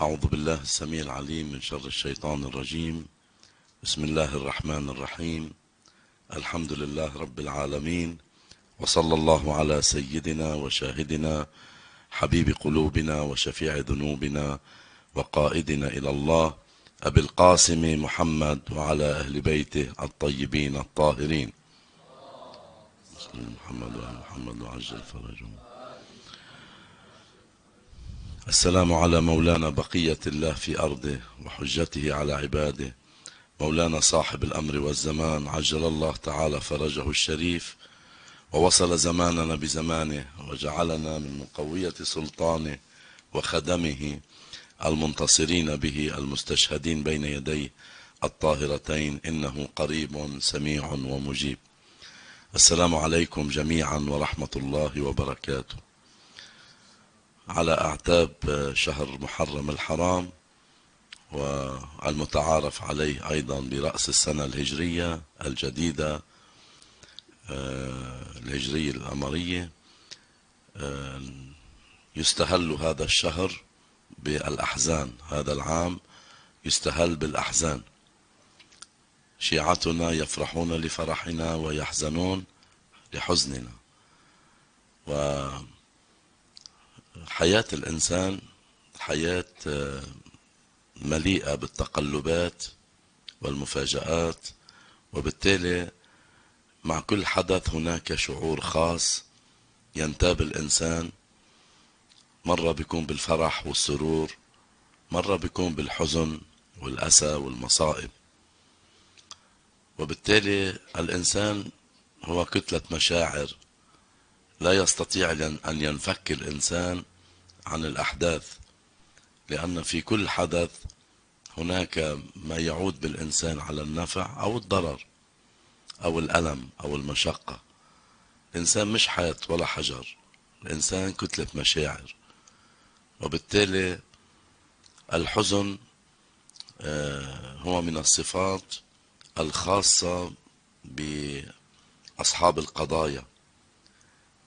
أعوذ بالله السميع العليم من شر الشيطان الرجيم بسم الله الرحمن الرحيم الحمد لله رب العالمين وصلى الله على سيدنا وشاهدنا حبيب قلوبنا وشفيع ذنوبنا وقائدنا إلى الله أبي القاسم محمد وعلى أهل بيته الطيبين الطاهرين محمد وعلى محمد وعجل فرجهم السلام على مولانا بقية الله في أرضه وحجته على عباده مولانا صاحب الأمر والزمان عجل الله تعالى فرجه الشريف ووصل زماننا بزمانه وجعلنا من مقوية سلطانه وخدمه المنتصرين به المستشهدين بين يديه الطاهرتين إنه قريب سميع ومجيب السلام عليكم جميعا ورحمة الله وبركاته على أعتاب آه، شهر محرم الحرام والمتعارف عليه أيضا برأس السنة الهجرية الجديدة آه، الهجرية القمرية آه، يستهل هذا الشهر بالأحزان هذا العام يستهل بالأحزان شيعتنا يفرحون لفرحنا ويحزنون لحزننا و حياة الإنسان حياة آه، مليئة بالتقلبات والمفاجآت وبالتالي مع كل حدث هناك شعور خاص ينتاب الإنسان مرة بيكون بالفرح والسرور مرة بيكون بالحزن والأسى والمصائب وبالتالي الإنسان هو كتلة مشاعر لا يستطيع أن ينفك الإنسان عن الأحداث لأن في كل حدث هناك ما يعود بالإنسان على النفع أو الضرر أو الألم أو المشقة الإنسان مش حيط ولا حجر الإنسان كتلة مشاعر وبالتالي الحزن آه، هو من الصفات الخاصة بأصحاب القضايا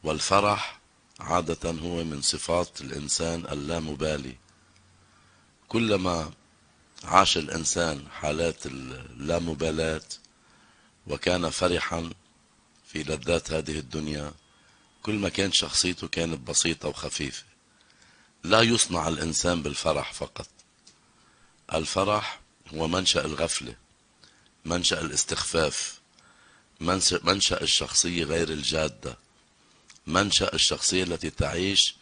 والفرح عادة هو من صفات الإنسان اللامبالي كلما عاش الإنسان حالات اللامبالاة وكان فرحا في لذات هذه الدنيا كل ما كانت شخصيته كانت بسيطة وخفيفة لا يصنع الإنسان بالفرح فقط الفرح هو منشأ الغفلة منشأ الاستخفاف منشأ الشخصية غير الجادة منشأ الشخصية التي تعيش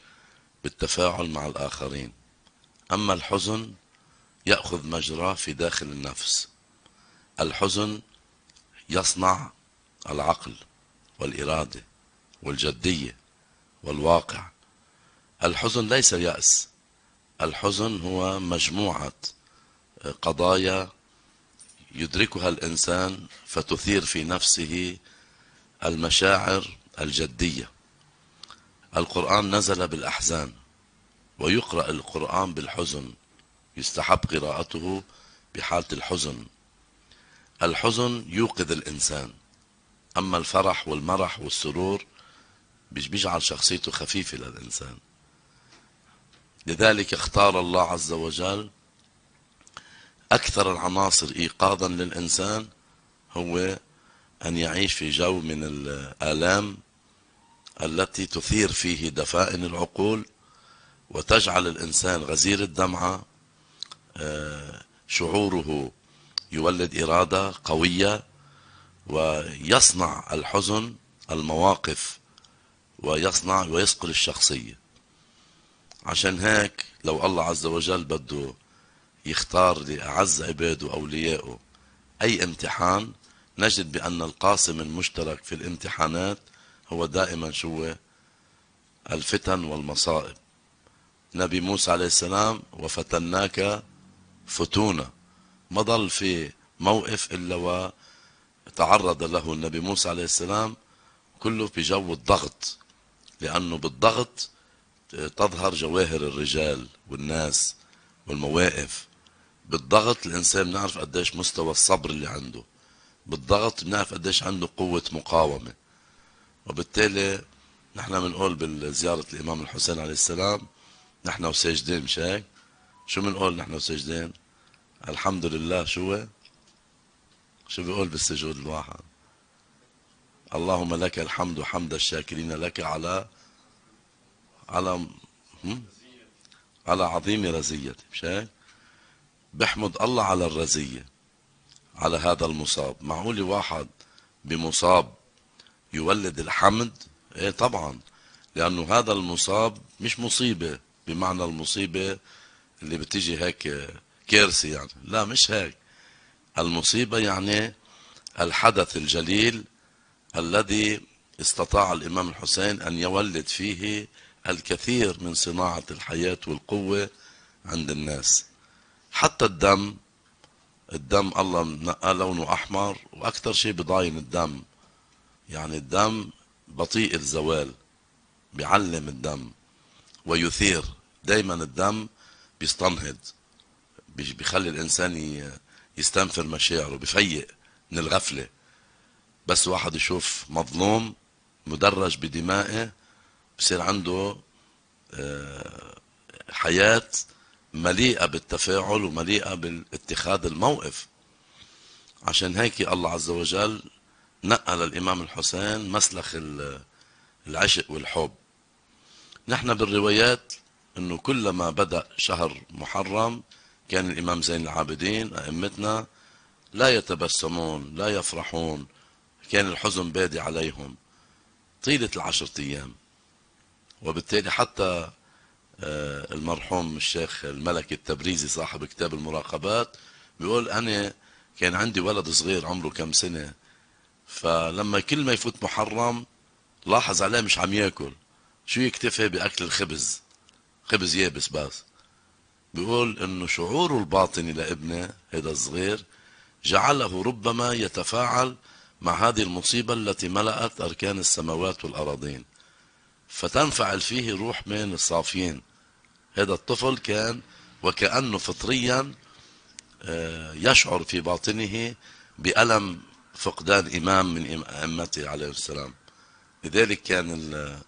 بالتفاعل مع الآخرين أما الحزن يأخذ مجراه في داخل النفس الحزن يصنع العقل والإرادة والجدية والواقع الحزن ليس يأس الحزن هو مجموعة قضايا يدركها الإنسان فتثير في نفسه المشاعر الجدية القرآن نزل بالأحزان ويقرأ القرآن بالحزن يستحب قراءته بحالة الحزن الحزن يوقظ الإنسان أما الفرح والمرح والسرور بيجعل شخصيته خفيفة للإنسان لذلك اختار الله عز وجل أكثر العناصر إيقاظا للإنسان هو أن يعيش في جو من الآلام التي تثير فيه دفائن العقول وتجعل الانسان غزير الدمعه آه، شعوره يولد اراده قويه ويصنع الحزن المواقف ويصنع ويسقل الشخصيه عشان هيك لو الله عز وجل بده يختار لأعز عباده اوليائه أي امتحان نجد بأن القاسم المشترك في الامتحانات هو دائما شو الفتن والمصائب نبي موسى عليه السلام وفتناك فتونة ما ضل في موقف إلا وتعرض له النبي موسى عليه السلام كله في جو الضغط لأنه بالضغط تظهر جواهر الرجال والناس والمواقف بالضغط الإنسان بنعرف قديش مستوى الصبر اللي عنده بالضغط بنعرف قديش عنده قوة مقاومة وبالتالي نحن بنقول بزيارة الإمام الحسين عليه السلام نحن وساجدين مش هيك؟ شو بنقول نحن وساجدين؟ الحمد لله شو شو بيقول بالسجود الواحد؟ اللهم لك الحمد حمد الشاكرين لك على على على عظيم رزيتي مش هيك؟ بحمد الله على الرزية على هذا المصاب معقول واحد بمصاب يولد الحمد ايه طبعا لانه هذا المصاب مش مصيبه بمعنى المصيبه اللي بتيجي هيك كارثه يعني لا مش هيك المصيبه يعني الحدث الجليل الذي استطاع الامام الحسين ان يولد فيه الكثير من صناعه الحياه والقوه عند الناس حتى الدم الدم الله نقى لونه احمر واكثر شيء بضاين الدم يعني الدم بطيء الزوال بيعلم الدم ويثير دايما الدم بيستنهض بيخلي الانسان يستنفر مشاعره بفيق من الغفله بس واحد يشوف مظلوم مدرج بدمائه بصير عنده آه، حياه مليئه بالتفاعل ومليئه باتخاذ الموقف عشان هيك الله عز وجل نقل الإمام الحسين مسلخ العشق والحب نحن بالروايات أنه كلما بدأ شهر محرم كان الإمام زين العابدين أئمتنا لا يتبسمون لا يفرحون كان الحزن بادي عليهم طيلة العشرة أيام وبالتالي حتى آه، المرحوم الشيخ الملكي التبريزي صاحب كتاب المراقبات بيقول أنا كان عندي ولد صغير عمره كم سنة فلما كل ما يفوت محرم لاحظ عليه مش عم ياكل شو يكتفي باكل الخبز خبز يابس بس بيقول انه شعوره الباطني لابنه هذا الصغير جعله ربما يتفاعل مع هذه المصيبة التي ملأت أركان السماوات والأراضين فتنفعل فيه روح من الصافيين هذا الطفل كان وكأنه فطريا آه، يشعر في باطنه بألم فقدان إمام من أئمته عليه السلام لذلك كان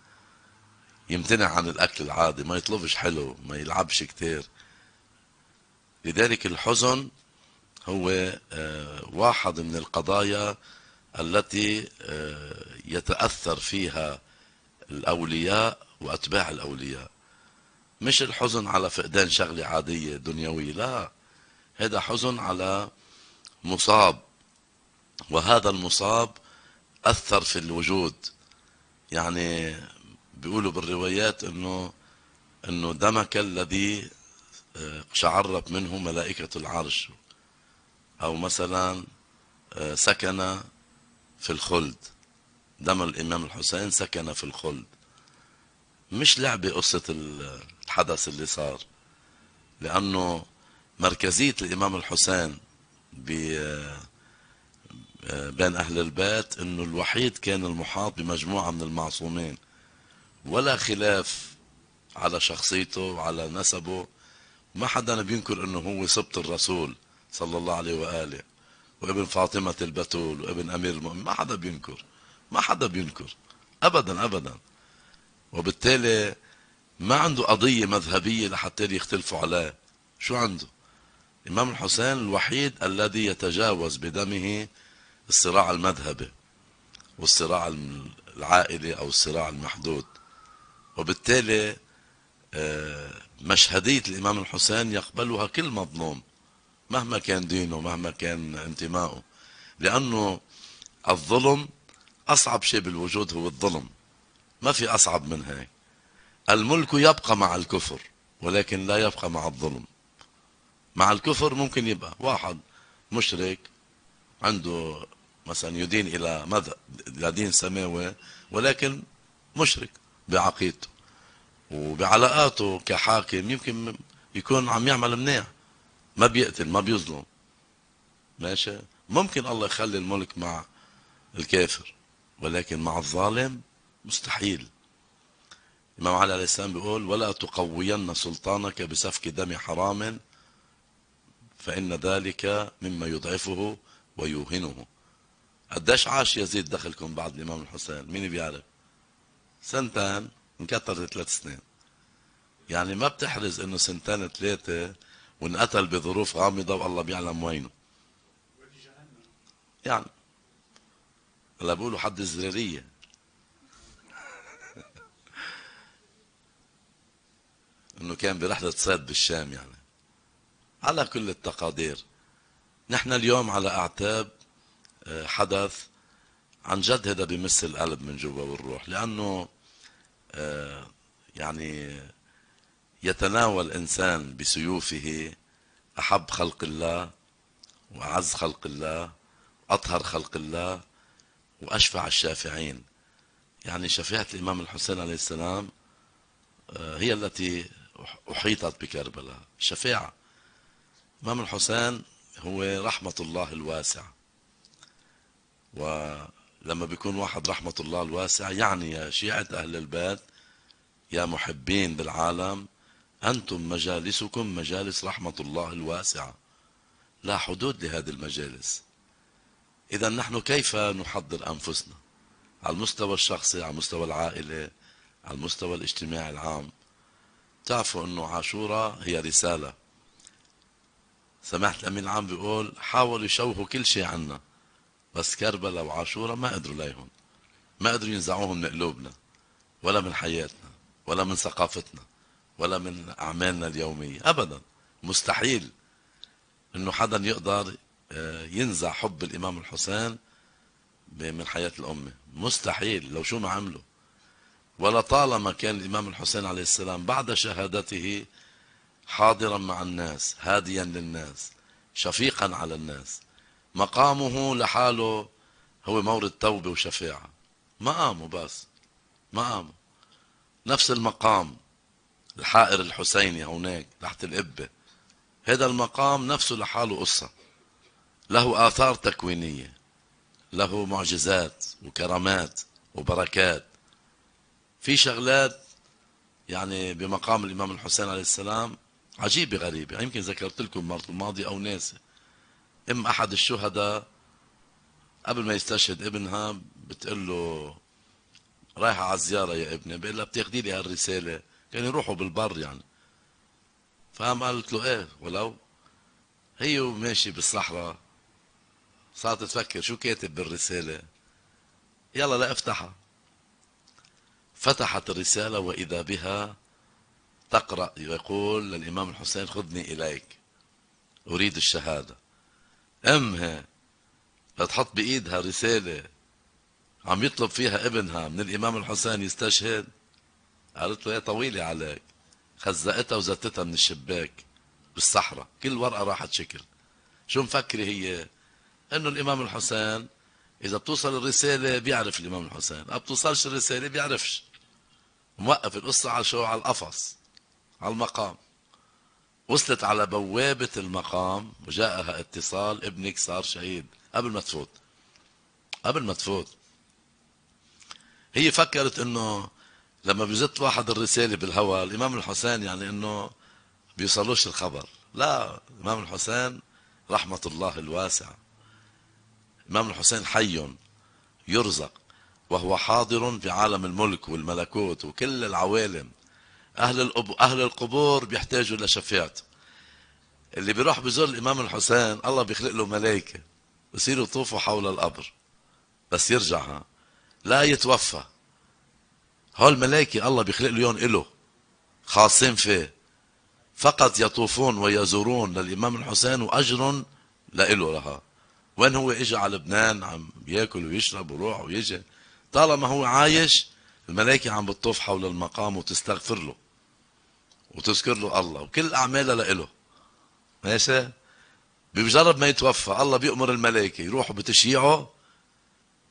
يمتنع عن الأكل العادي ما يطلبش حلو ما يلعبش كتير لذلك الحزن هو آه، واحد من القضايا التي آه، يتأثر فيها الأولياء وأتباع الأولياء مش الحزن على فقدان شغلة عادية دنيوية لا هذا حزن على مصاب وهذا المصاب أثر في الوجود يعني بيقولوا بالروايات أنه أنه دمك الذي آه، شعرب منه ملائكة العرش أو مثلا آه، سكن في الخلد دم الإمام الحسين سكن في الخلد مش لعبة قصة الحدث اللي صار لأنه مركزية الإمام الحسين بين أهل البيت أنه الوحيد كان المحاط بمجموعة من المعصومين ولا خلاف على شخصيته وعلى نسبه ما حدا بينكر أنه هو سبط الرسول صلى الله عليه وآله وابن فاطمة البتول وابن أمير المؤمنين ما حدا بينكر ما حدا بينكر أبدا أبدا وبالتالي ما عنده قضية مذهبية لحتى يختلفوا عليه شو عنده الإمام الحسين الوحيد الذي يتجاوز بدمه الصراع المذهبي والصراع العائلي أو الصراع المحدود وبالتالي آه، مشهدية الإمام الحسين يقبلها كل مظلوم مهما كان دينه مهما كان انتمائه لأنه الظلم أصعب شيء بالوجود هو الظلم ما في أصعب من هيك الملك يبقى مع الكفر ولكن لا يبقى مع الظلم مع الكفر ممكن يبقى واحد مشرك عنده مثلا يدين إلى مدى إلى دين سماوي ولكن مشرك بعقيدته وبعلاقاته كحاكم يمكن يكون عم يعمل منيع ما بيقتل ما بيظلم ماشي ممكن الله يخلي الملك مع الكافر ولكن مع الظالم مستحيل الإمام علي عليه السلام بيقول ولا تقوين سلطانك بسفك دم حرام فإن ذلك مما يضعفه ويوهنه قديش عاش يزيد دخلكم بعد الإمام الحسين مين بيعرف سنتين انكترت ثلاث سنين يعني ما بتحرز انه سنتين ثلاثة وانقتل بظروف غامضة والله بيعلم وينه يعني هلا بقولوا حد الزرارية انه كان برحلة صيد بالشام يعني على كل التقادير نحن اليوم على أعتاب آه، حدث عن جد هذا بمس القلب من جوا والروح لأنه آه، يعني يتناول إنسان بسيوفه أحب خلق الله وأعز خلق الله أطهر خلق الله وأشفع الشافعين يعني شفيعة الإمام الحسين عليه السلام آه، هي التي أحيطت بكربلاء شفيعة الإمام الحسين هو رحمة الله الواسعة ولما بيكون واحد رحمة الله الواسعة يعني يا شيعة أهل البيت يا محبين بالعالم أنتم مجالسكم مجالس رحمة الله الواسعة لا حدود لهذه المجالس إذا نحن كيف نحضر أنفسنا على المستوى الشخصي على المستوى العائلة على المستوى الاجتماعي العام تعرفوا أنه عاشورة هي رسالة سمعت الأمين العام بيقول حاولوا يشوهوا كل شيء عنا بس كربلاء وعاشورا ما قدروا ليهم ما قدروا ينزعوهم من قلوبنا ولا من حياتنا ولا من ثقافتنا ولا من أعمالنا اليومية أبدا مستحيل أنه حدا يقدر آه، ينزع حب الإمام الحسين من حياة الأمة مستحيل لو شو ما عملوا ولطالما كان الإمام الحسين عليه السلام بعد شهادته حاضرا مع الناس هاديا للناس شفيقا على الناس مقامه لحاله هو مورد توبة وشفاعة مقامه بس مقامه نفس المقام الحائر الحسيني هناك تحت الإبة هذا المقام نفسه لحاله قصة له آثار تكوينية له معجزات وكرامات وبركات في شغلات يعني بمقام الإمام الحسين عليه السلام عجيبة غريبة يعني يمكن ذكرت لكم مرة الماضية أو ناسي أم أحد الشهداء قبل ما يستشهد ابنها بتقول له رايحة على الزيارة يا ابني بقول لها بتاخدي لي هالرسالة كانوا يروحوا بالبر يعني فقام قالت له ايه ولو هي ماشي بالصحراء صارت تفكر شو كاتب بالرسالة يلا لا افتحها فتحت الرسالة وإذا بها تقرأ يقول للإمام الحسين خذني إليك أريد الشهادة أمها بتحط بإيدها رسالة عم يطلب فيها ابنها من الإمام الحسين يستشهد قالت له يا طويلة عليك خزقتها وزتتها من الشباك بالصحراء كل ورقة راحت شكل شو مفكرة هي انه الامام الحسين اذا بتوصل الرسالة بيعرف الامام الحسين اذا بتوصلش الرسالة بيعرفش موقف القصة على شو على القفص على المقام وصلت على بوابة المقام وجاءها اتصال ابنك صار شهيد قبل ما تفوت قبل ما تفوت هي فكرت انه لما بيزت واحد الرسالة بالهواء الامام الحسين يعني انه بيوصلوش الخبر لا الامام الحسين رحمة الله الواسعة الامام الحسين حي يرزق وهو حاضر في عالم الملك والملكوت وكل العوالم أهل أهل القبور بيحتاجوا لشفاعته اللي بيروح بزور الإمام الحسين الله بيخلق له ملائكة بصيروا يطوفوا حول القبر بس يرجع ها لا يتوفى هول الملائكة الله بيخلق له إله خاصين فيه فقط يطوفون ويزورون للإمام الحسين وأجر لإله لها وين هو إجا على لبنان عم بياكل ويشرب ويروح ويجي طالما هو عايش الملائكة عم بتطوف حول المقام وتستغفر له وتذكر له الله وكل أعمالها لإله ماشي بمجرد ما يتوفى الله بيأمر الملائكة يروحوا بتشييعه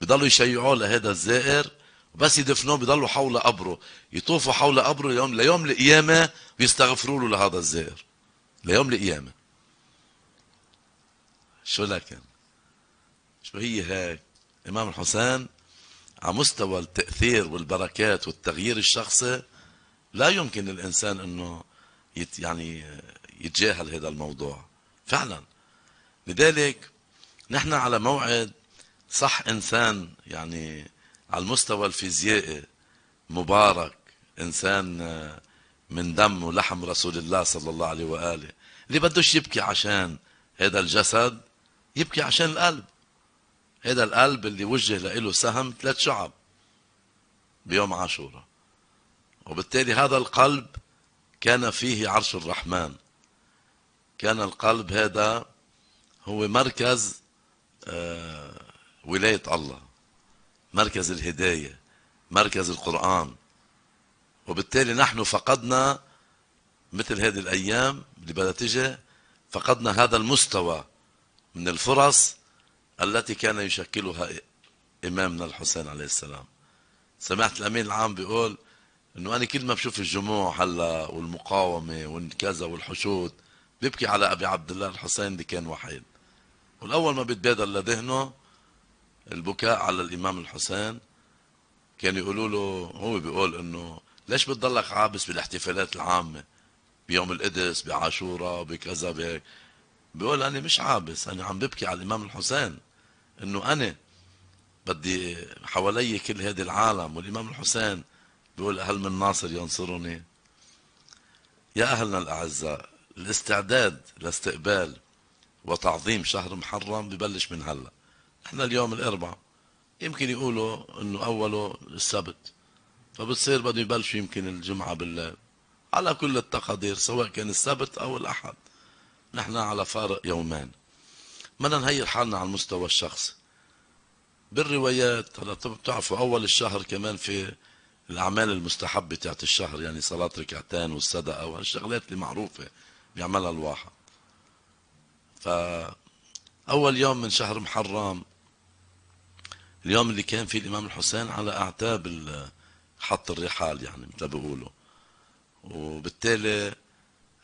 بضلوا يشيعوه لهذا الزائر وبس يدفنوه بضلوا حول قبره يطوفوا حول قبره ليوم ليوم القيامة بيستغفروا له لهذا الزائر ليوم القيامة شو لكن شو هي هيك إمام الحسين على مستوى التأثير والبركات والتغيير الشخصي لا يمكن الانسان أنه يت يعني يتجاهل هذا الموضوع فعلا لذلك نحن على موعد صح إنسان يعني على المستوى الفيزيائي مبارك إنسان من دم ولحم رسول الله صلى الله عليه وآله اللي بدوش يبكي عشان هذا الجسد يبكي عشان القلب هذا القلب اللي وجه له سهم ثلاث شعب بيوم عاشوراء وبالتالي هذا القلب كان فيه عرش الرحمن كان القلب هذا هو مركز آه، ولاية الله مركز الهداية مركز القرآن وبالتالي نحن فقدنا مثل هذه الأيام اللي بدها تجي فقدنا هذا المستوى من الفرص التي كان يشكلها إمامنا الحسين عليه السلام سمعت الأمين العام بيقول انه انا كل ما بشوف الجموع هلا والمقاومه والكذا والحشود ببكي على ابي عبد الله الحسين اللي كان وحيد والاول ما بيتبادر لذهنه البكاء على الامام الحسين كان يقولوا له هو بيقول انه ليش بتضلك عابس بالاحتفالات العامه بيوم القدس بعاشوراء بكذا بهيك بيقول انا مش عابس انا عم ببكي على الامام الحسين انه انا بدي حوالي كل هذا العالم والامام الحسين بيقول هل من ناصر ينصرني يا أهلنا الأعزاء الاستعداد لاستقبال وتعظيم شهر محرم ببلش من هلا احنا اليوم الاربعاء يمكن يقولوا انه اوله السبت فبتصير بده يبلش يمكن الجمعه بالليل على كل التقادير سواء كان السبت او الاحد نحن على فارق يومين بدنا نهيئ حالنا على المستوى الشخصي بالروايات هلا بتعرفوا اول الشهر كمان في الأعمال المستحبة تاعت الشهر يعني صلاة ركعتين والصدقة وهالشغلات اللي معروفة بيعملها الواحد اول يوم من شهر محرم اليوم اللي كان فيه الإمام الحسين على أعتاب حط الرحال يعني مثل بيقولوا وبالتالي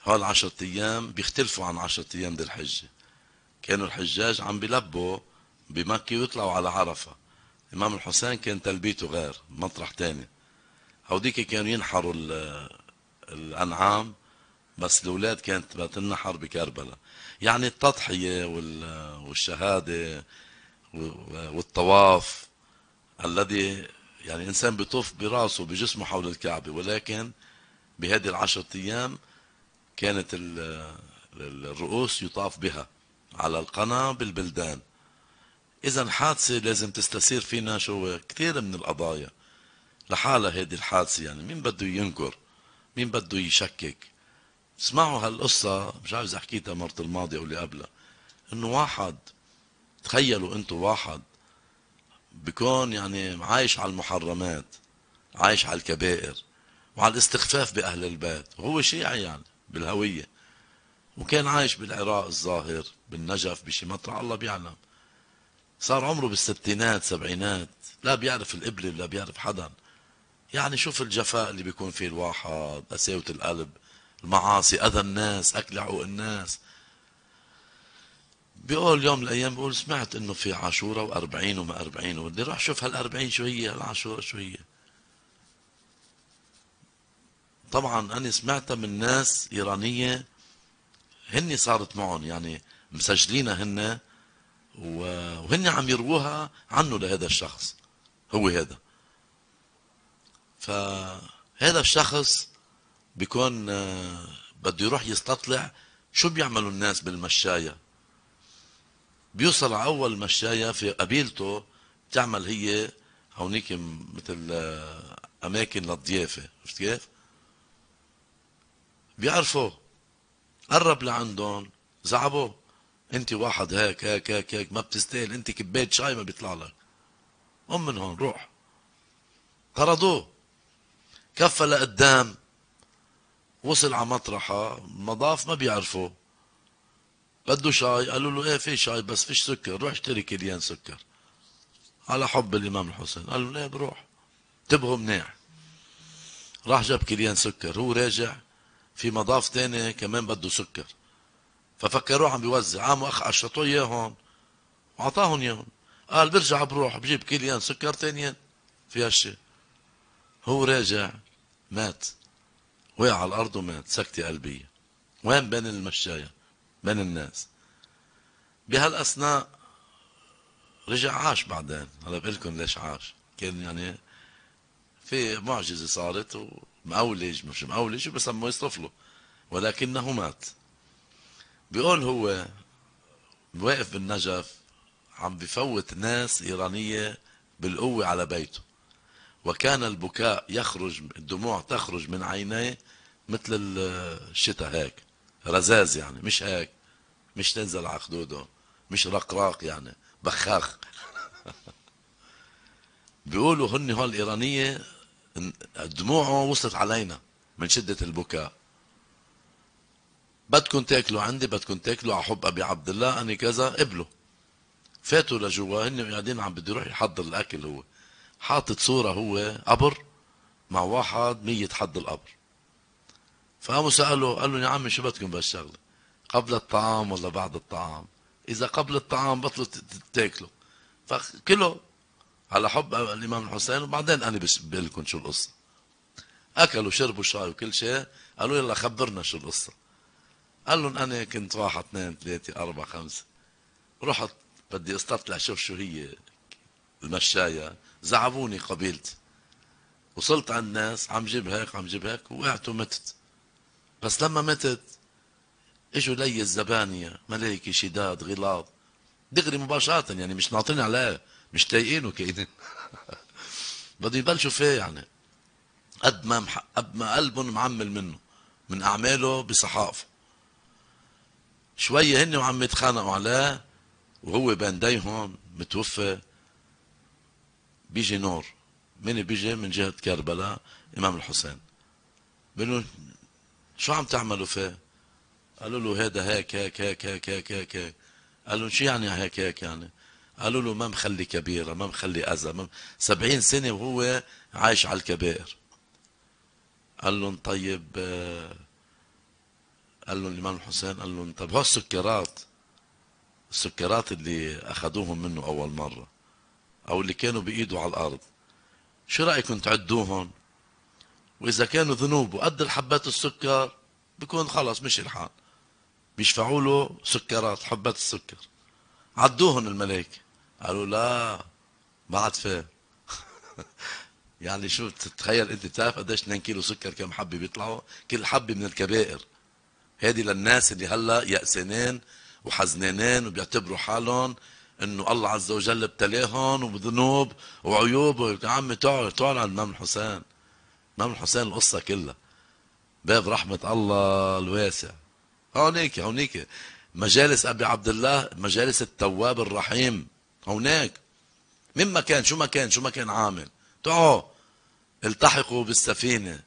هول 10 أيام بيختلفوا عن 10 أيام ذي الحجة كانوا الحجاج عم بيلبوا بمكة ويطلعوا على عرفة الإمام الحسين كان تلبيته غير مطرح ثاني هوديك كانوا ينحروا الأنعام بس الأولاد كانت بتنحر بكربلاء يعني التضحية والشهادة والطواف الذي يعني الإنسان بيطوف براسه بجسمه حول الكعبة ولكن بهذه العشرة أيام كانت الرؤوس يطاف بها على القنا بالبلدان إذا حادثة لازم تستثير فينا شو كثير من القضايا لحالها هذه الحادثة يعني مين بده ينكر مين بده يشكك اسمعوا هالقصة مش عارف إذا حكيتها مرة الماضية أو اللي قبلها إنه واحد تخيلوا أنتوا واحد بكون يعني عايش على المحرمات عايش على الكبائر وعلى الاستخفاف بأهل البيت وهو شيعي يعني بالهوية وكان عايش بالعراق الظاهر بالنجف بشي مطرح الله بيعلم صار عمره بالستينات سبعينات لا بيعرف القبلة ولا بيعرف حدا يعني شوف الجفاء اللي بيكون فيه الواحد قساوة القلب المعاصي أذى الناس أكل حقوق الناس بيقول يوم من الأيام بيقول سمعت إنه في عاشورة وأربعين وما أربعين وبدي روح شوف هالأربعين شو هي هالعاشورة شو هي طبعا أنا سمعتها من ناس إيرانية هن صارت معهم يعني مسجلينها هن وهن عم يروها عنه لهذا الشخص هو هذا فهذا الشخص بيكون آه، بده يروح يستطلع شو بيعملوا الناس بالمشاية بيوصل على أول مشاية في قبيلته بتعمل هي هونيك مثل آه، أماكن للضيافة عرفت كيف؟ بيعرفوا قرب لعندهم زعبوا انت واحد هيك هيك هيك هيك ما بتستاهل انت كبايه شاي ما بيطلع لك قم من هون روح طردوه كفى لقدام وصل على مطرحه المضاف ما بيعرفوا بده شاي قالوا له ايه في شاي بس فيش سكر روح اشتري كليان سكر على حب الامام الحسين قال له ايه بروح انتبهوا منيح راح جاب كليان سكر هو راجع في مضاف تاني كمان بده سكر ففكروه عم بيوزع قاموا اخ قشطوه اياهم واعطاهم اياهم قال برجع بروح بجيب كليان سكر ثانيا في هالشيء هو راجع مات وقع على الأرض ومات سكتة قلبية وين بين المشاية بين الناس بهالأثناء رجع عاش بعدين هلا بقول لكم ليش عاش كان يعني في معجزة صارت ومقولج مش مقولج شو يصرف له ولكنه مات بيقول هو واقف بالنجف عم بفوت ناس إيرانية بالقوة على بيته وكان البكاء يخرج الدموع تخرج من عينيه مثل الشتاء هيك رزاز يعني مش هيك مش تنزل على خدوده مش رقراق يعني بخاخ بيقولوا هن هون الإيرانية دموعه وصلت علينا من شدة البكاء بدكم تاكلوا عندي بدكم تاكلوا على حب ابي عبد الله اني كذا قبلوا فاتوا لجوا هن قاعدين عم بده يروح يحضر الاكل هو حاطط صورة هو قبر مع واحد مية حد القبر فقاموا سألوا قال لهم يا عمي شو بدكم بهالشغلة قبل الطعام ولا بعد الطعام إذا قبل الطعام بطلوا تاكلوا فكلوا على حب الإمام الحسين وبعدين أنا بقول لكم شو القصة أكلوا شربوا شاي وكل شيء قالوا يلا خبرنا شو القصة قال لهم أنا كنت واحد اثنين ثلاثة أربعة خمسة رحت بدي استطلع شوف شو هي المشاية زعبوني قبيلتي وصلت على الناس عم جيب هيك عم جيب هيك وقعت ومتت بس لما متت اجوا لي الزبانية ملايكة شداد غلاظ دغري مباشرة يعني مش ناطرين عليه مش تايقينه كاينين بده يبلشوا فيه يعني قد ما قد ما قلبهم معمل منه من اعماله بصحافه شوية هن وعم يتخانقوا عليه وهو بين ديهم متوفى بيجي نور من بيجي من جهة كربلاء إمام الحسين بيقولوا شو عم تعملوا فيه قالوا له هذا هيك هيك هيك هيك هيك هيك, هيك. قالوا شو يعني هيك هيك يعني قالوا له ما مخلي كبيرة ما مخلي أذى ما سبعين سنة وهو عايش على الكبائر قال لهم طيب آه. قال لهم الإمام الحسين قال لهم طيب هو السكرات السكرات اللي أخذوهم منه أول مرة أو اللي كانوا بإيده على الأرض شو رأيكم تعدوهم وإذا كانوا ذنوب وقد الحبات السكر بكون خلص مش الحال بيشفعوا له سكرات حبات السكر عدوهم الملائكة قالوا لا عاد فين يعني شو تتخيل انت بتعرف قديش 2 كيلو سكر كم حبه بيطلعوا كل حبه من الكبائر هذه للناس اللي هلا يأسنين وحزنانين وبيعتبروا حالهم انه الله عز وجل ابتلاهم وبذنوب وعيوب يا عمي تعال تعال عند الامام الحسين الامام الحسين القصه كلها باب رحمه الله الواسع هونيك هونيك مجالس ابي عبد الله مجالس التواب الرحيم هناك مما كان شو ما كان شو ما كان عامل تعوا التحقوا بالسفينه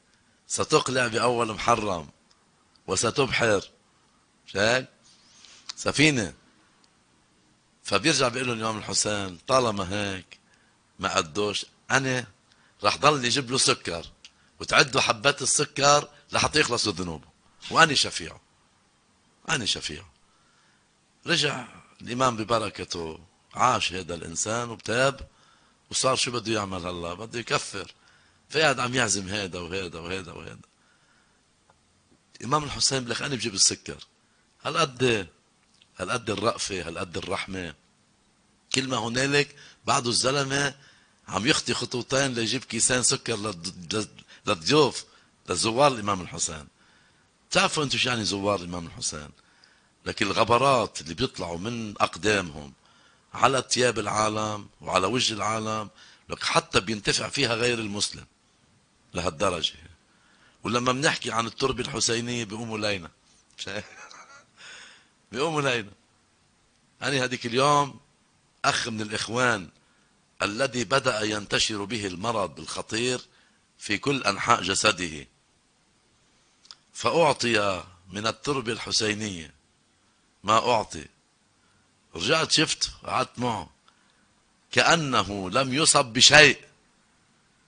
ستقلع باول محرم وستبحر شاك سفينه فبيرجع بيقول له الإمام الحسين طالما هيك ما قدوش أنا رح ضل يجيب له سكر وتعدوا حبات السكر لحتى يخلصوا ذنوبه وأنا شفيعه أنا شفيعه رجع الإمام ببركته عاش هذا الإنسان وبتاب وصار شو بده يعمل هلا بده يكفر فقعد عم يعزم هذا وهذا وهذا وهذا الإمام الحسين بيقول لك أنا بجيب السكر هالقد هل قد الرأفة هل قد الرحمة كل ما هنالك بعده الزلمة عم يخطي خطوتين ليجيب كيسان سكر للضيوف لزوار الإمام الحسين بتعرفوا أنتم شو يعني زوار الإمام الحسين لكن الغبرات اللي بيطلعوا من أقدامهم على ثياب العالم وعلى وجه العالم لك حتى بينتفع فيها غير المسلم لهالدرجة ولما بنحكي عن التربة الحسينية بيقوموا لينا بيوم وليلة أنا يعني هذيك اليوم أخ من الإخوان الذي بدأ ينتشر به المرض الخطير في كل أنحاء جسده فأعطي من التربة الحسينية ما أعطي رجعت شفت وقعدت معه كأنه لم يصب بشيء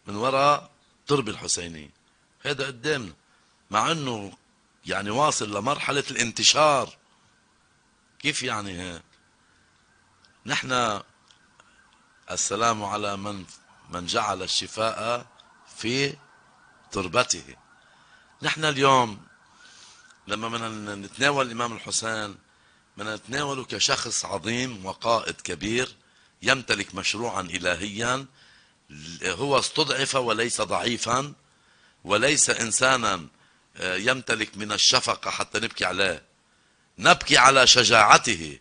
من وراء التربة الحسينية هذا قدامنا مع أنه يعني واصل لمرحلة الانتشار كيف يعني ها؟ نحن السلام على من من جعل الشفاء في تربته نحن اليوم لما بدنا نتناول الإمام الحسين بدنا نتناوله كشخص عظيم وقائد كبير يمتلك مشروعا إلهيا هو استضعف وليس ضعيفا وليس إنسانا آه، يمتلك من الشفقة حتى نبكي عليه نبكي على شجاعته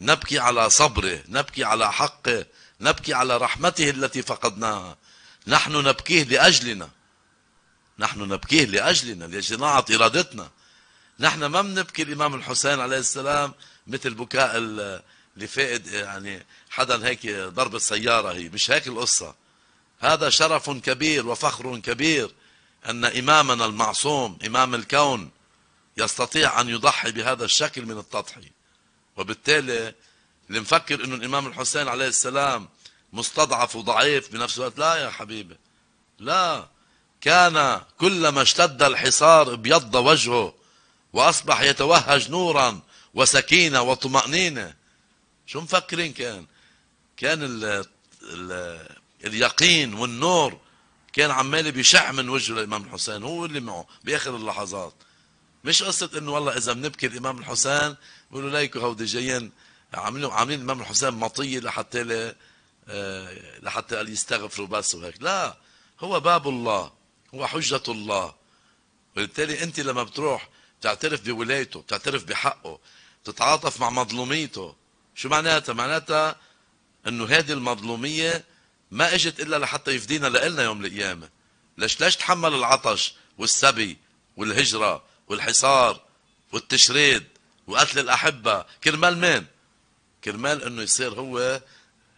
نبكي على صبره نبكي على حقه نبكي على رحمته التي فقدناها نحن نبكيه لأجلنا نحن نبكيه لأجلنا لصناعه إرادتنا نحن ما بنبكي الإمام الحسين عليه السلام مثل بكاء اللي فائد يعني حدا هيك ضرب السيارة هي مش هيك القصة هذا شرف كبير وفخر كبير أن إمامنا المعصوم إمام الكون يستطيع أن يضحي بهذا الشكل من التضحية وبالتالي اللي مفكر أنه الإمام الحسين عليه السلام مستضعف وضعيف بنفس الوقت لا يا حبيبي لا كان كلما اشتد الحصار ابيض وجهه وأصبح يتوهج نورا وسكينة وطمأنينة شو مفكرين كان كان الـ الـ اليقين والنور كان عمالي بيشع من وجه الإمام الحسين هو اللي معه بآخر اللحظات مش قصة انه والله اذا بنبكي الامام الحسين بيقولوا ليكو هودي جايين عاملين عاملين الامام الحسين مطية لحتى لي آه، لحتى قال يستغفروا بس وهيك لا هو باب الله هو حجة الله وبالتالي انت لما بتروح بتعترف بولايته بتعترف بحقه بتتعاطف مع مظلوميته شو معناتها معناتها انه هذه المظلومية ما اجت الا لحتى يفدينا لنا يوم القيامة ليش ليش تحمل العطش والسبي والهجرة والحصار والتشريد وقتل الأحبة كرمال مين كرمال انه يصير هو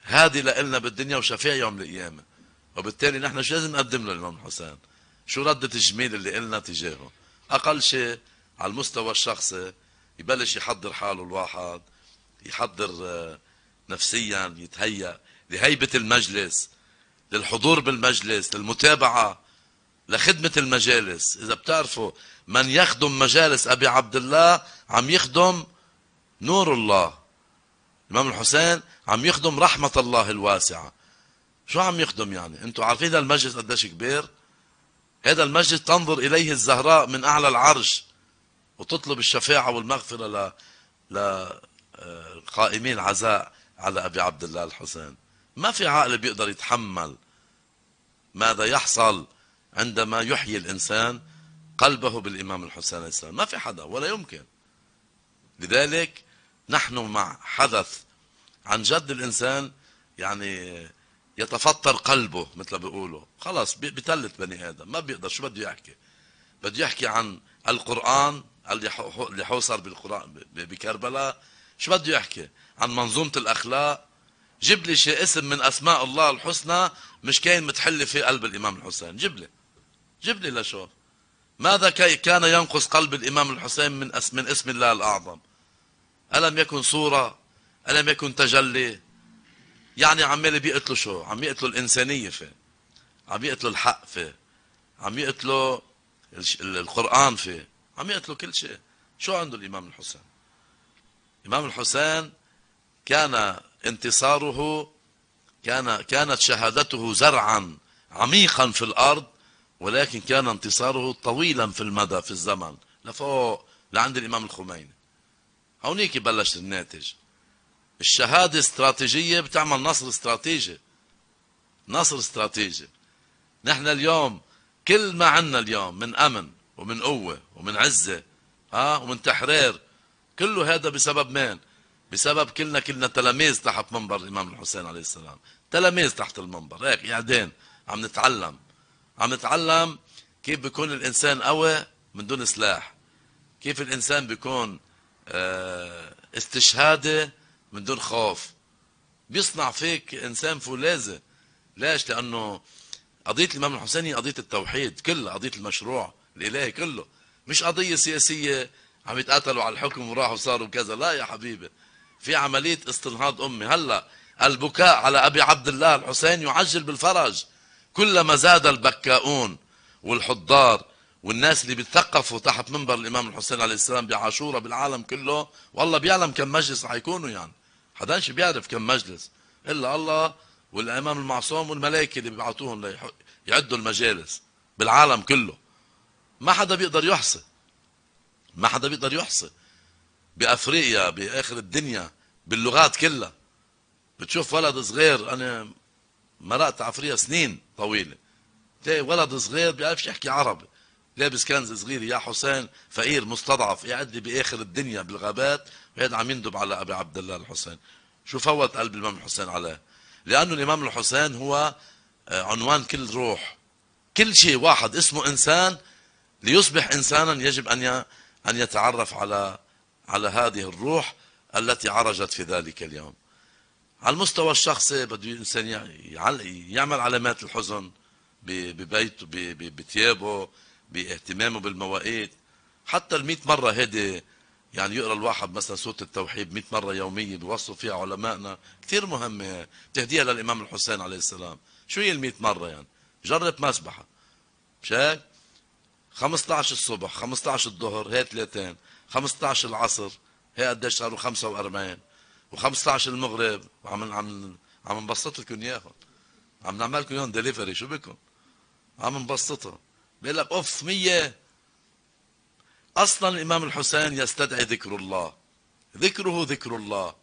هادي لنا بالدنيا وشفيع يوم القيامة وبالتالي نحن شو لازم نقدم له الإمام الحسين شو ردة الجميل اللي قلنا تجاهه أقل شيء على المستوى الشخصي يبلش يحضر حاله الواحد يحضر آه، نفسيا يتهيأ لهيبة المجلس للحضور بالمجلس للمتابعة لخدمة المجالس إذا بتعرفوا من يخدم مجالس أبي عبد الله عم يخدم نور الله الإمام الحسين عم يخدم رحمة الله الواسعة شو عم يخدم يعني أنتم عارفين هذا المجلس قديش كبير هذا المجلس تنظر إليه الزهراء من أعلى العرش وتطلب الشفاعة والمغفرة ل لقائمين عزاء على أبي عبد الله الحسين ما في عقل بيقدر يتحمل ماذا يحصل عندما يحيي الإنسان قلبه بالإمام الحسين عليه السلام ما في حدا ولا يمكن لذلك نحن مع حدث عن جد الإنسان يعني يتفطر قلبه مثل ما بيقولوا خلاص بتلت بني آدم ما بيقدر شو بده يحكي بده يحكي عن القرآن اللي حوصر بالقرآن بكربلاء شو بده يحكي عن منظومة الأخلاق جيب لي شيء اسم من أسماء الله الحسنى مش كاين متحلة في قلب الإمام الحسين جيب لي جيب لي لشوف ماذا كان ينقص قلب الإمام الحسين من اسم, من اسم الله الأعظم ألم يكن صورة ألم يكن تجلي يعني عمال بيقتلوا شو عم يقتلوا الإنسانية فيه عم يقتلوا الحق فيه عم يقتلوا القرآن فيه عم يقتلوا كل شيء شو عنده الإمام الحسين الإمام الحسين كان انتصاره كان كانت شهادته زرعا عميقا في الأرض ولكن كان انتصاره طويلا في المدى في الزمن لفوق لعند الإمام الخميني هونيك بلش الناتج الشهادة استراتيجية بتعمل نصر استراتيجي نصر استراتيجي نحن اليوم كل ما عنا اليوم من أمن ومن قوة ومن عزة ها ومن تحرير كله هذا بسبب مين بسبب كلنا كلنا تلاميذ تحت منبر الإمام الحسين عليه السلام تلاميذ تحت المنبر هيك قاعدين عم نتعلم عم نتعلم كيف بيكون الانسان قوي من دون سلاح كيف الانسان بيكون آه، استشهادي من دون خوف بيصنع فيك انسان فولاذ ليش لانه قضيه الامام الحسين هي قضيه التوحيد كلها قضيه المشروع الالهي كله مش قضيه سياسيه عم يتقاتلوا على الحكم وراحوا صاروا كذا لا يا حبيبي في عمليه استنهاض امي هلا البكاء على ابي عبد الله الحسين يعجل بالفرج كلما زاد البكاؤون والحضار والناس اللي بيتثقفوا تحت منبر الامام الحسين عليه السلام بعاشوره بالعالم كله والله بيعلم كم مجلس رح يكونوا يعني حداش بيعرف كم مجلس الا الله والامام المعصوم والملائكه اللي بيبعتوهم ليعدوا المجالس بالعالم كله ما حدا بيقدر يحصي ما حدا بيقدر يحصي بافريقيا باخر الدنيا باللغات كلها بتشوف ولد صغير انا مرقت على سنين طويلة تلاقي ولد صغير بيعرفش يحكي عربي لابس كنز صغير يا حسين فقير مستضعف قاعد بآخر الدنيا بالغابات وقاعد عم يندب على أبي عبد الله الحسين شو فوت قلب الإمام الحسين عليه لأنه الإمام الحسين هو آه، عنوان كل روح كل شيء واحد اسمه إنسان ليصبح إنسانا يجب أن أن يتعرف على على هذه الروح التي عرجت في ذلك اليوم على المستوى الشخصي بده الانسان يعمل علامات الحزن ببيته بثيابه باهتمامه بالمواقيت حتى ال 100 مره هيدي يعني يقرا الواحد مثلا سوره التوحيد 100 مره يوميا بيوصوا فيها علمائنا كثير مهمه تهديها للامام الحسين عليه السلام شو هي ال 100 مره يعني جرب مسبحه مش هيك 15 الصبح 15 الظهر هي 30 15 العصر هي قديش صاروا 45 و15 المغرب عم عم عم نبسط لكم اياهم عم نعمل لكم اياهم دليفري شو بكم عم نبسطها بيقول لك اوف 100 اصلا الامام الحسين يستدعي ذكر الله ذكره ذكر الله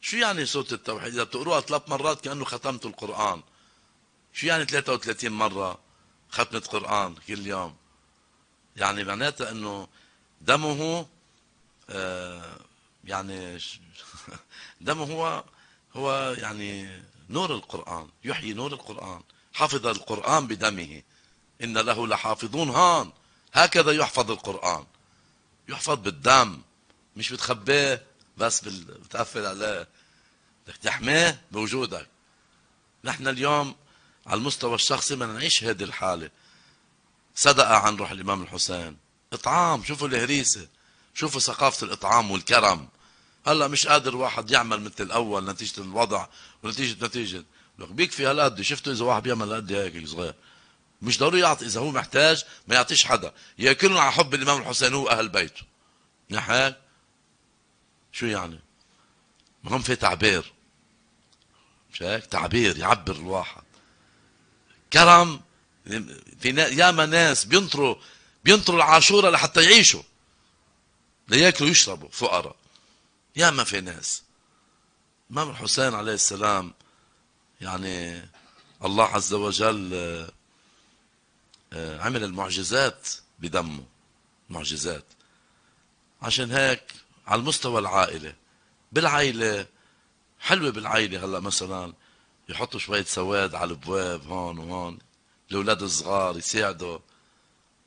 شو يعني سوره التوحيد اذا بتقروها ثلاث مرات كانه ختمت القران شو يعني 33 مره ختمه قران كل يوم يعني معناتها انه دمه آه يعني دم هو هو يعني نور القرآن يحيي نور القرآن حفظ القرآن بدمه إن له لحافظون هان هكذا يحفظ القرآن يحفظ بالدم مش بتخبيه بس بتقفل عليه بدك تحميه بوجودك نحن اليوم على المستوى الشخصي ما نعيش هذه الحالة صدقة عن روح الإمام الحسين إطعام شوفوا الهريسة شوفوا ثقافة الإطعام والكرم هلا مش قادر واحد يعمل مثل الاول نتيجه الوضع ونتيجه نتيجه لك بيكفي هالقد شفتوا اذا واحد بيعمل هالقد هيك صغير مش ضروري يعطي اذا هو محتاج ما يعطيش حدا ياكلهم على حب الامام الحسين هو اهل بيته منيح هيك شو يعني مهم في تعبير مش هيك تعبير يعبر الواحد كرم في نا... ياما ناس بينطروا بينطروا العاشوره لحتى يعيشوا لياكلوا يشربوا فقراء يا ما في ناس إمام الحسين عليه السلام يعني الله عز وجل آه، عمل المعجزات بدمه معجزات عشان هيك على المستوى العائلة بالعائلة حلوة بالعائلة هلا مثلا يحطوا شوية سواد على البواب هون وهون الأولاد الصغار يساعدوا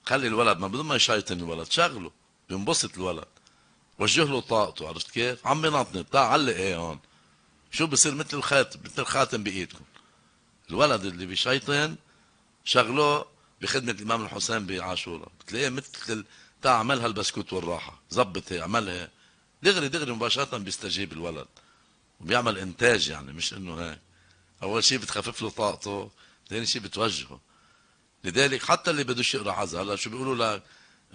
خلي الولد ما بدون ما يشيطن الولد شغله بينبسط الولد وجه له طاقته عرفت كيف؟ عم نطني تعال علق ايه هون شو بصير مثل الخاتم مثل الخاتم بايدكم الولد اللي بشيطن شغله بخدمة الإمام الحسين بعاشورا بتلاقيه مثل تاع عملها البسكوت والراحة زبط هي عملها دغري دغري مباشرة بيستجيب الولد وبيعمل إنتاج يعني مش إنه هيك أول شيء بتخفف له طاقته ثاني شيء بتوجهه لذلك حتى اللي بده يقرا عزة هلا شو بيقولوا لك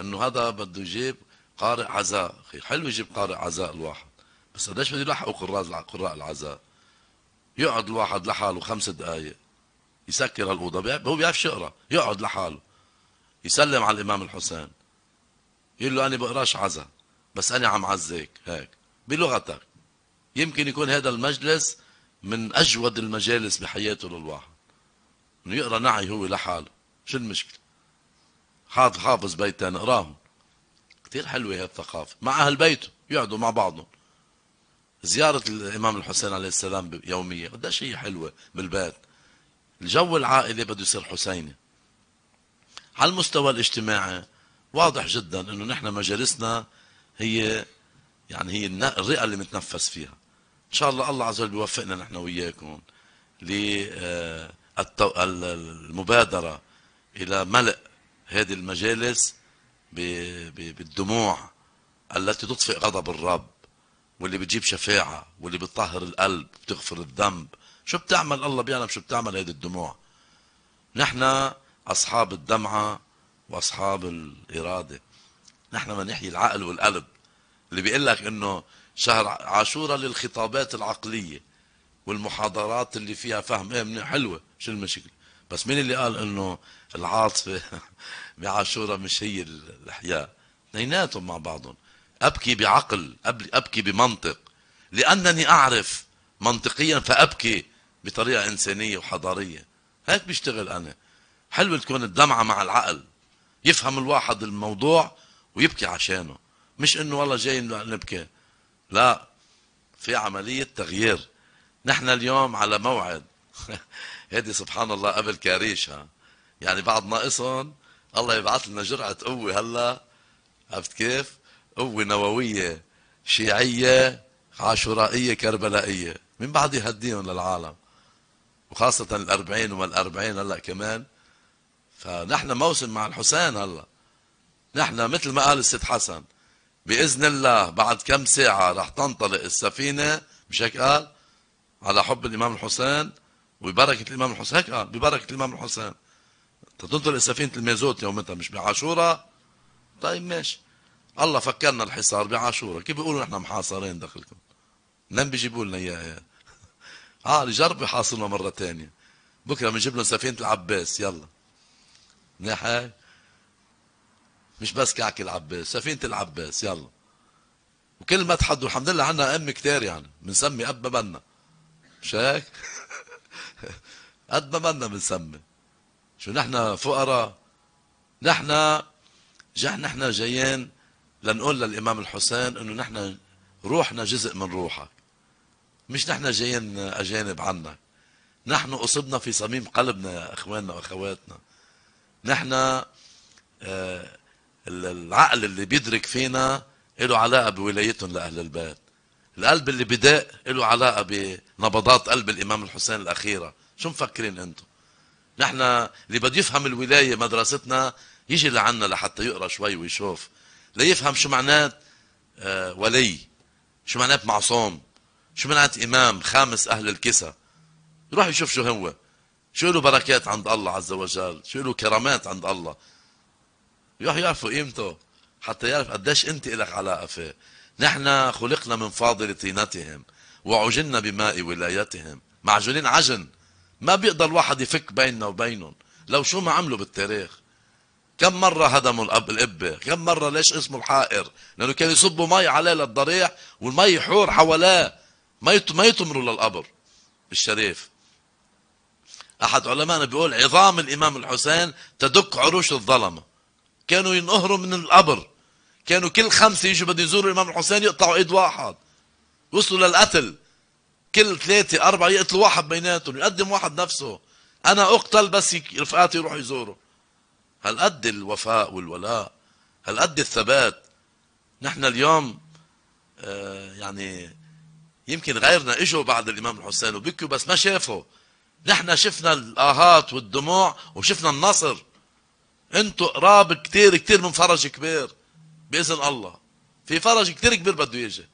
إنه هذا بده يجيب قارئ عزاء أخي حلو يجيب قارئ عزاء الواحد بس قديش بده يلحقوا قراء قراء العزاء يقعد الواحد لحاله خمس دقائق يسكر هالأوضة هو بيعرف يقرأ يقعد لحاله يسلم على الإمام الحسين يقول له أنا بقراش عزا بس أنا عم عزيك هيك بلغتك يمكن يكون هذا المجلس من أجود المجالس بحياته للواحد إنه يقرأ نعي هو لحاله شو المشكلة حافظ حافظ بيتين اقراهم كثير حلوة هي الثقافة مع أهل بيته يقعدوا مع بعضهم زيارة الإمام الحسين عليه السلام يومية قديش هي حلوة بالبيت الجو العائلي بده يصير حسيني على المستوى الاجتماعي واضح جدا انه نحن مجالسنا هي يعني هي الرئه اللي بنتنفس فيها ان شاء الله الله عز وجل بيوفقنا نحن وياكم للمبادره آه، الى ملء هذه المجالس بالدموع التي تطفئ غضب الرب واللي بتجيب شفاعة واللي بتطهر القلب بتغفر الذنب شو بتعمل الله بيعلم شو بتعمل هيدي الدموع نحن أصحاب الدمعة وأصحاب الإرادة نحن نحيي العقل والقلب اللي بيقول لك انه شهر عاشورة للخطابات العقلية والمحاضرات اللي فيها فهم ايه حلوة شو المشكلة بس مين اللي قال انه العاطفة بعاشوراء مش هي الأحياء اثنيناتهم مع بعضهم أبكي بعقل أبكي بمنطق لأنني أعرف منطقيا فأبكي بطريقة إنسانية وحضارية هيك بيشتغل أنا حلو تكون الدمعة مع العقل يفهم الواحد الموضوع ويبكي عشانه مش انه والله جاي نبكي لا في عملية تغيير نحن اليوم على موعد هذه سبحان الله قبل كاريشها يعني بعد ناقصهم الله يبعث لنا جرعة قوة هلا عرفت كيف؟ قوة نووية شيعية عاشورائية كربلائية من بعد يهديهم للعالم وخاصة الأربعين وما الأربعين هلا كمان فنحن موسم مع الحسين هلا نحن مثل ما قال السيد حسن بإذن الله بعد كم ساعة رح تنطلق السفينة مش هيك قال على حب الإمام الحسين وببركة الإمام الحسين هيك قال ببركة الإمام الحسين تنطلق سفينة المازوت يومتها مش بعاشورة طيب ماشي الله فكرنا الحصار بعاشورة كيف بيقولوا احنا محاصرين داخلكم لم بيجيبوا لنا اياها اه جربوا يحاصرنا مرة ثانية بكرة بنجيب لهم سفينة العباس يلا نحاي مش بس كعك العباس سفينة العباس يلا وكل ما تحدوا الحمد لله عنا أم كتير يعني بنسمي أب بنا مش هيك؟ قد ما بدنا بنسمي شو نحن فقراء نحن نحن جايين لنقول للامام الحسين انه نحن روحنا جزء من روحك مش نحن جايين اجانب عنك نحن اصبنا في صميم قلبنا يا اخواننا واخواتنا نحن آه، العقل اللي بيدرك فينا له علاقه بولايتهم لاهل البيت القلب اللي بداء له علاقه بنبضات قلب الامام الحسين الاخيره شو مفكرين انتم نحن اللي بده يفهم الولاية مدرستنا يجي لعنا لحتى يقرأ شوي ويشوف ليفهم شو معنات آه، ولي شو معنات معصوم شو معنات إمام خامس أهل الكسا يروح يشوف شو هو شو له بركات عند الله عز وجل شو له كرامات عند الله يروح يعرفوا قيمته حتى يعرف قديش انت إلك علاقة فيه نحن خلقنا من فاضل طينتهم وعجلنا بماء ولايتهم معجنين عجن ما بيقدر الواحد يفك بيننا وبينهم لو شو ما عملوا بالتاريخ كم مرة هدموا الأب الإبة كم مرة ليش اسمه الحائر لأنه كانوا يصبوا مي عليه للضريح والمي يحور حواليه ما ما يتمروا للقبر الشريف أحد علمائنا بيقول عظام الإمام الحسين تدك عروش الظلمة كانوا ينقهروا من القبر كانوا كل خمسة يجوا بده يزوروا الإمام الحسين يقطعوا إيد واحد وصلوا للقتل كل ثلاثة أربعة يقتلوا واحد بيناتهم يقدم واحد نفسه أنا أقتل بس رفقاتي يروحوا يزوروا هالقد الوفاء والولاء هالقد الثبات نحن اليوم آه يعني يمكن غيرنا اجوا بعد الامام الحسين وبكوا بس ما شافوا نحن شفنا الاهات والدموع وشفنا النصر انتوا قراب كتير كتير من فرج كبير باذن الله في فرج كتير كبير بده يجي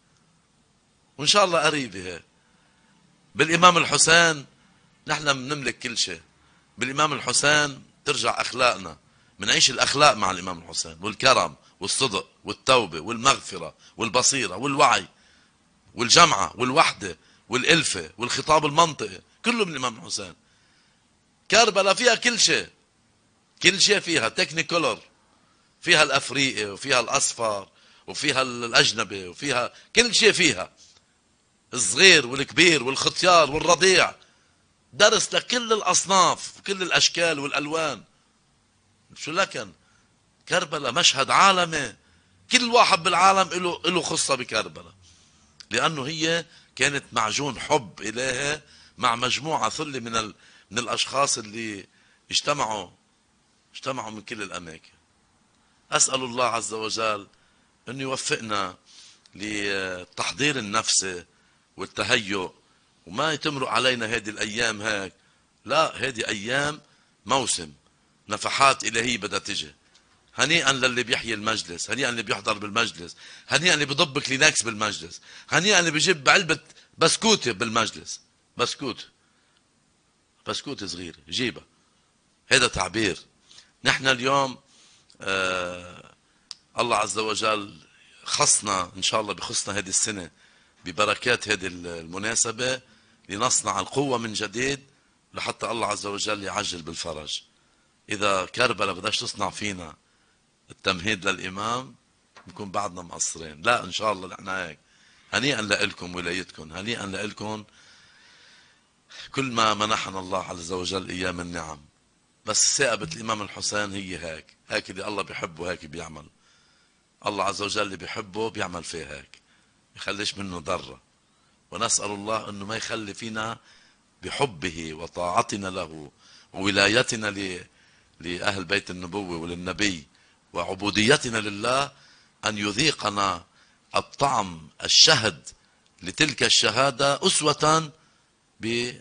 وان شاء الله قريبه هيك بالإمام الحسين نحن بنملك كل شيء بالإمام الحسين ترجع أخلاقنا بنعيش الأخلاق مع الإمام الحسين والكرم والصدق والتوبة والمغفرة والبصيرة والوعي والجمعة والوحدة والألفة والخطاب المنطقي كله من الإمام الحسين كربلاء فيها كل شيء كل شيء فيها تكنيكولر فيها الأفريقي وفيها الأصفر وفيها الأجنبي وفيها كل شيء فيها الصغير والكبير والختيار والرضيع درس لكل الأصناف كل الأشكال والألوان شو لكن كربلاء مشهد عالمي كل واحد بالعالم له له خصة بكربلاء لأنه هي كانت معجون حب إليها مع مجموعة ثلة من ال... من الأشخاص اللي اجتمعوا اجتمعوا من كل الأماكن أسأل الله عز وجل أن يوفقنا للتحضير النفسي والتهيؤ وما تمرق علينا هذه الأيام هيك لا هذه أيام موسم نفحات إلهية بدها تجي هنيئا للي بيحيي المجلس هنيئا اللي بيحضر بالمجلس هنيئا اللي بضب كلينكس بالمجلس هنيئا اللي بجيب علبة بسكوتة بالمجلس بسكوت بسكوت صغير جيبها هذا تعبير نحن اليوم آه الله عز وجل خصنا ان شاء الله بخصنا هذه السنه ببركات هذه المناسبة لنصنع القوة من جديد لحتى الله عز وجل يعجل بالفرج إذا كربلاء بدأش تصنع فينا التمهيد للإمام بنكون بعدنا مقصرين لا إن شاء الله نحن هيك هنيئا لكم ولايتكم هنيئا لكم كل ما منحنا الله عز وجل إياه من نعم بس ثائبة الإمام الحسين هي هيك هيك اللي الله بيحبه هيك بيعمل الله عز وجل اللي بيحبه بيعمل فيه هيك يخليش منه ضرة ونسأل الله أنه ما يخلي فينا بحبه وطاعتنا له وولايتنا ل... لأهل بيت النبوة وللنبي وعبوديتنا لله أن يذيقنا الطعم الشهد لتلك الشهادة أسوة ب...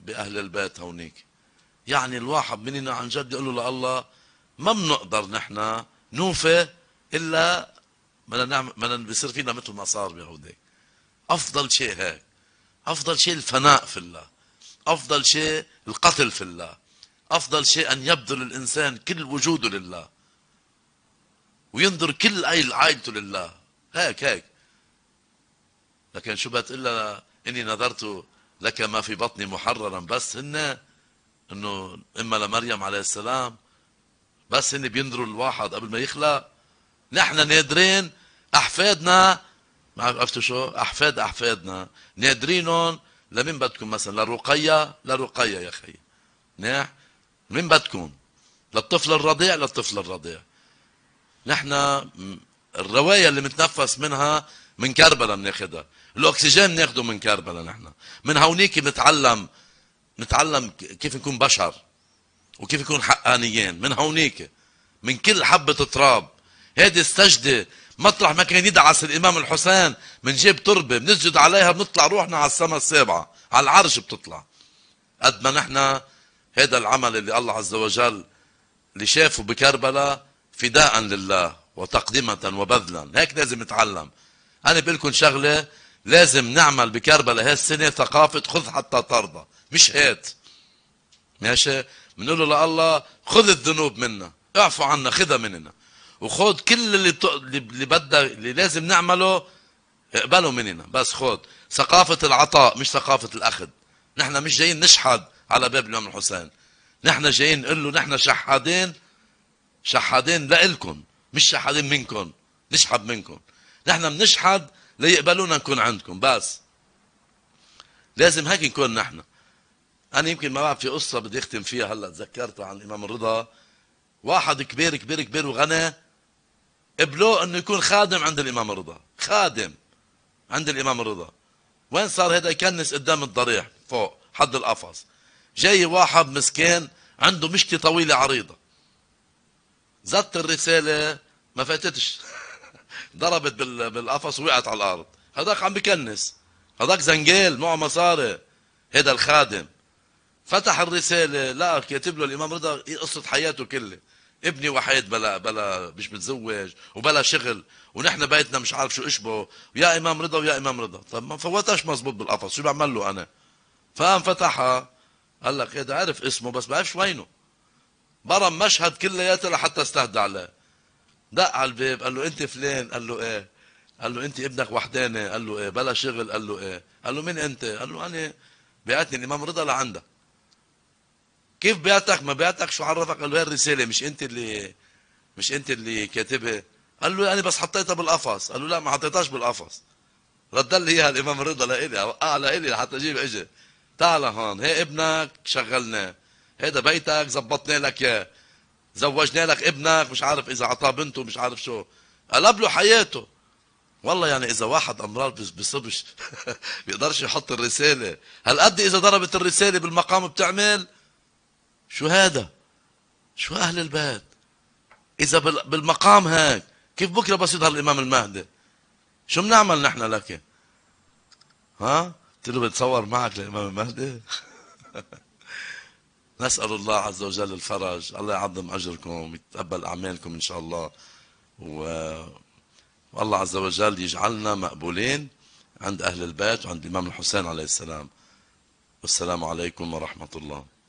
بأهل البيت هونيك يعني الواحد مننا عن جد يقول له لله ما بنقدر نحن نوفي إلا بدنا نعمل بدنا بصير فينا مثل ما صار بهوديك افضل شيء هيك افضل شيء الفناء في الله افضل شيء القتل في الله افضل شيء ان يبذل الانسان كل وجوده لله وينذر كل اي عائلته لله هيك هيك لكن شو بتقول اني نذرت لك ما في بطني محررا بس هن انه اما لمريم عليه السلام بس هن بينذروا الواحد قبل ما يخلق نحن نادرين احفادنا عرفتوا شو احفاد احفادنا نادرينهم لمين بدكم مثلا للرقيه للرقيه يا خي منيح مين بدكم للطفل الرضيع للطفل الرضيع نحن الروايه اللي بنتنفس منها من كربلاء بناخذها الاكسجين بناخده من كربلاء نحن من هونيك بنتعلم نتعلم كيف نكون بشر وكيف نكون حقانيين من هونيك من كل حبة تراب هذه السجدة مطرح ما كان يدعس الإمام الحسين بنجيب تربة بنسجد عليها بنطلع روحنا على السماء السابعة على العرش بتطلع قد ما نحن هذا العمل اللي الله عز وجل اللي شافه بكربلاء فداء لله وتقدمة وبذلا هيك لازم نتعلم أنا بقول لكم شغلة لازم نعمل بكربلاء هالسنة ثقافة خذ حتى ترضى مش هات ماشي بنقول له لله خذ الذنوب منا اعفو عنا خذها مننا وخذ كل اللي اللي بدك اللي لازم نعمله اقبله مننا بس خذ ثقافة العطاء مش ثقافة الأخذ نحن مش جايين نشحد على باب الإمام الحسين نحن جايين نقول له نحن شحادين شحادين لإلكم مش شحادين منكم نشحد منكم نحن بنشحد ليقبلونا نكون عندكم بس لازم هيك نكون نحن أنا يمكن ما بعرف في قصة بدي أختم فيها هلا تذكرتها عن الإمام الرضا واحد كبير كبير كبير وغنى قبلوه انه يكون خادم عند الامام الرضا خادم عند الامام الرضا وين صار هذا يكنس قدام الضريح فوق حد القفص جاي واحد مسكين عنده مشكله طويله عريضه زت الرساله ما فاتتش ضربت بالقفص وقعت على الارض هذاك عم بكنس هذاك زنجيل معه مصاري هذا الخادم فتح الرساله لقى كاتب له الامام رضا قصه حياته كلها ابني وحيد بلا بلا مش متزوج وبلا شغل ونحن بيتنا مش عارف شو اشبه يا امام رضا ويا امام رضا طب ما فوتهاش مزبوط بالقفص شو بعمل له انا فقام فتحها قال لك هذا إيه عرف عارف اسمه بس ما بعرفش وينه برم مشهد كلياته لحتى استهدى عليه دق على الباب قال له انت فلان قال له ايه قال له انت ابنك وحداني قال له ايه بلا شغل قال له ايه قال له مين انت قال له انا بعتني الامام رضا لعندك كيف بعتك ما بعتك شو عرفك قال له هي الرساله مش انت اللي مش انت اللي كاتبها قال له انا يعني بس حطيتها بالقفص قال له لا ما حطيتهاش بالقفص رد لي اياها الامام الرضا لإلي أه لإلي لحتى اجيب اجى تعال هون هي ابنك شغلناه هذا بيتك زبطنا لك اياه زوجنا لك ابنك مش عارف اذا اعطاه بنته مش عارف شو قلب له حياته والله يعني اذا واحد امرار بيصبش بيقدرش يحط الرساله هالقد اذا ضربت الرساله بالمقام بتعمل شو هذا شو أهل البيت إذا بالمقام هيك كيف بكرة بس يظهر الإمام المهدي شو بنعمل نحن لك ها قلت له بتصور معك الإمام المهدي نسأل الله عز وجل الفرج الله يعظم أجركم يتقبل أعمالكم إن شاء الله و... والله عز وجل يجعلنا مقبولين عند أهل البيت وعند الإمام الحسين عليه السلام والسلام عليكم ورحمة الله